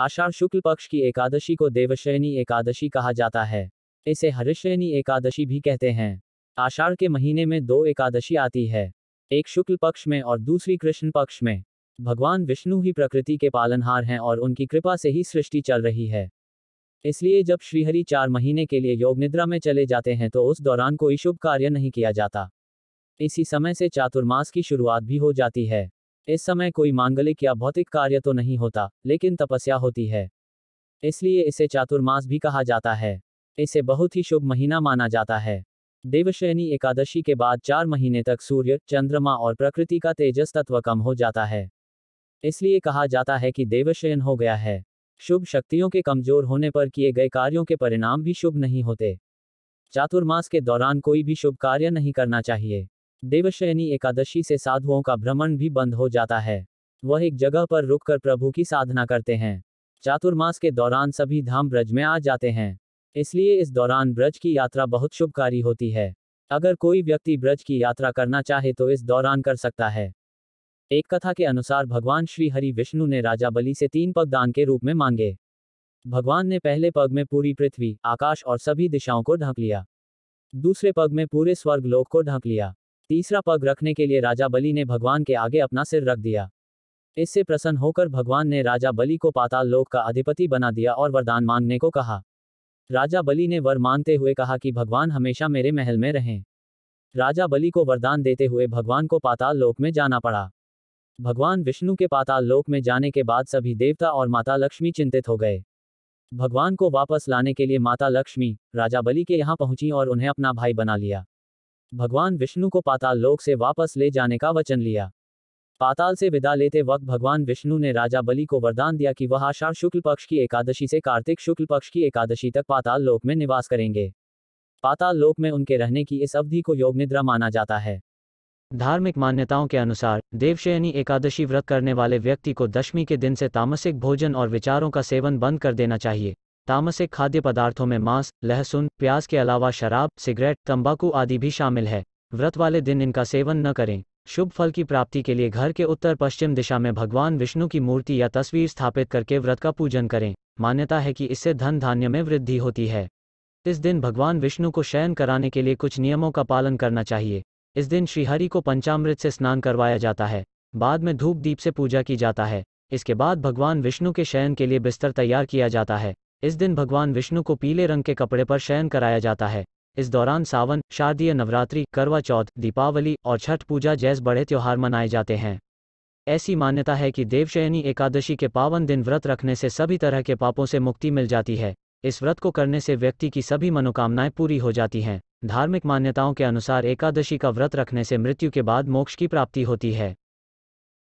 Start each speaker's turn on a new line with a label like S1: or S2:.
S1: आषाढ़ शुक्ल पक्ष की एकादशी को देवशयनी एकादशी कहा जाता है इसे हरिशयनी एकादशी भी कहते हैं आषाढ़ के महीने में दो एकादशी आती है एक शुक्ल पक्ष में और दूसरी कृष्ण पक्ष में भगवान विष्णु ही प्रकृति के पालनहार हैं और उनकी कृपा से ही सृष्टि चल रही है इसलिए जब श्रीहरि चार महीने के लिए योग निद्रा में चले जाते हैं तो उस दौरान कोई शुभ कार्य नहीं किया जाता इसी समय से चातुर्मास की शुरुआत भी हो जाती है इस समय कोई मांगलिक या भौतिक कार्य तो नहीं होता लेकिन तपस्या होती है इसलिए इसे चातुर्मास भी कहा जाता है इसे बहुत ही शुभ महीना माना जाता है देवशयनी एकादशी के बाद चार महीने तक सूर्य चंद्रमा और प्रकृति का तेजस तत्व कम हो जाता है इसलिए कहा जाता है कि देवशयन हो गया है शुभ शक्तियों के कमजोर होने पर किए गए कार्यों के परिणाम भी शुभ नहीं होते चातुर्मास के दौरान कोई भी शुभ कार्य नहीं करना चाहिए देवशयनी एकादशी से साधुओं का भ्रमण भी बंद हो जाता है वह एक जगह पर रुककर प्रभु की साधना करते हैं चातुर्मास के दौरान सभी धाम ब्रज में आ जाते हैं इसलिए इस दौरान ब्रज की यात्रा बहुत शुभकारी होती है अगर कोई व्यक्ति ब्रज की यात्रा करना चाहे तो इस दौरान कर सकता है एक कथा के अनुसार भगवान श्री हरि विष्णु ने राजा बलि से तीन पग दान के रूप में मांगे भगवान ने पहले पग में पूरी पृथ्वी आकाश और सभी दिशाओं को ढक लिया दूसरे पग में पूरे स्वर्ग लोक को ढक लिया तीसरा पग रखने के लिए राजा बलि ने भगवान के आगे अपना सिर रख दिया इससे प्रसन्न होकर भगवान ने राजा बलि को पाताल लोक का अधिपति बना दिया और वरदान मांगने को कहा राजा बलि ने वर मांगते हुए कहा कि भगवान हमेशा मेरे महल में रहें राजा बलि को वरदान देते हुए भगवान को पाताल लोक में जाना पड़ा भगवान विष्णु के पाताल लोक में जाने के बाद सभी देवता और माता लक्ष्मी चिंतित हो गए भगवान को वापस लाने के लिए माता लक्ष्मी राजा बलि के यहाँ पहुंची और उन्हें अपना भाई बना लिया भगवान विष्णु को पाताल लोक से वापस ले जाने का वचन लिया पाताल से विदा लेते वक्त भगवान विष्णु ने राजा बलि को वरदान दिया कि वह आषाढ़ शुक्ल पक्ष की एकादशी से कार्तिक शुक्ल पक्ष की एकादशी तक पाताल लोक में निवास करेंगे पाताल लोक में उनके रहने की इस अवधि को योग निद्रा माना जाता है धार्मिक मान्यताओं के अनुसार देवशयनी एकादशी व्रत करने वाले व्यक्ति को दशमी के दिन से तामसिक भोजन और विचारों का सेवन बंद कर देना चाहिए तामसिक खाद्य पदार्थों में मांस लहसुन प्याज के अलावा शराब सिगरेट तंबाकू आदि भी शामिल है व्रत वाले दिन इनका सेवन न करें शुभ फल की प्राप्ति के लिए घर के उत्तर पश्चिम दिशा में भगवान विष्णु की मूर्ति या तस्वीर स्थापित करके व्रत का पूजन करें मान्यता है कि इससे धन धान्य में वृद्धि होती है इस दिन भगवान विष्णु को शयन कराने के लिए कुछ नियमों का पालन करना चाहिए इस दिन श्रीहरि को पंचामृत से स्नान करवाया जाता है बाद में धूप दीप से पूजा की जाता है इसके बाद भगवान विष्णु के शयन के लिए बिस्तर तैयार किया जाता है इस दिन भगवान विष्णु को पीले रंग के कपड़े पर शयन कराया जाता है इस दौरान सावन शारदीय नवरात्रि करवा चौथ दीपावली और छठ पूजा जैस बड़े त्यौहार मनाए जाते हैं ऐसी मान्यता है कि देवशयनी एकादशी के पावन दिन व्रत रखने से सभी तरह के पापों से मुक्ति मिल जाती है इस व्रत को करने से व्यक्ति की सभी मनोकामनाएं पूरी हो जाती हैं धार्मिक मान्यताओं के अनुसार एकादशी का व्रत रखने से मृत्यु के बाद मोक्ष की प्राप्ति होती है